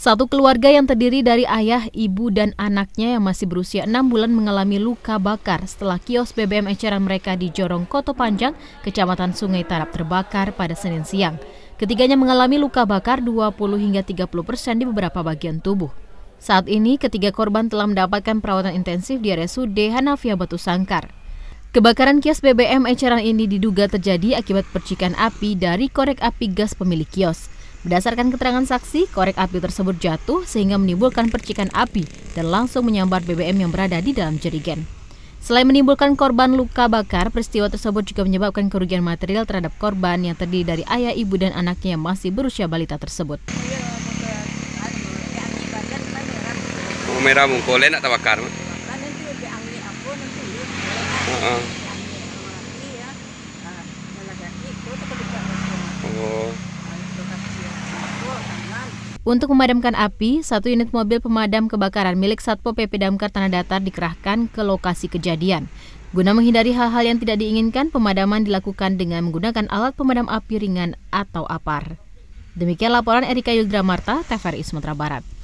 Satu keluarga yang terdiri dari ayah, ibu, dan anaknya yang masih berusia enam bulan mengalami luka bakar setelah kios BBM eceran mereka di Jorong Koto Panjang, Kecamatan Sungai Tarap terbakar pada Senin siang. Ketiganya mengalami luka bakar 20 hingga 30 persen di beberapa bagian tubuh. Saat ini, ketiga korban telah mendapatkan perawatan intensif di RSUD Hanafia Batu Sangkar. Kebakaran kios BBM eceran ini diduga terjadi akibat percikan api dari korek api gas pemilik kios. Berdasarkan keterangan saksi, korek api tersebut jatuh sehingga menimbulkan percikan api dan langsung menyambar BBM yang berada di dalam jerigen. Selain menimbulkan korban luka bakar, peristiwa tersebut juga menyebabkan kerugian material terhadap korban yang terdiri dari ayah, ibu, dan anaknya yang masih berusia balita tersebut. Merah mungkul, enak terbakar. Uh -uh. Untuk memadamkan api, satu unit mobil pemadam kebakaran milik Satpo PP Damkar Tanah Datar dikerahkan ke lokasi kejadian. Guna menghindari hal-hal yang tidak diinginkan, pemadaman dilakukan dengan menggunakan alat pemadam api ringan atau APAR. Demikian laporan Erika Yuldramarta, TVRI Sumatera Barat.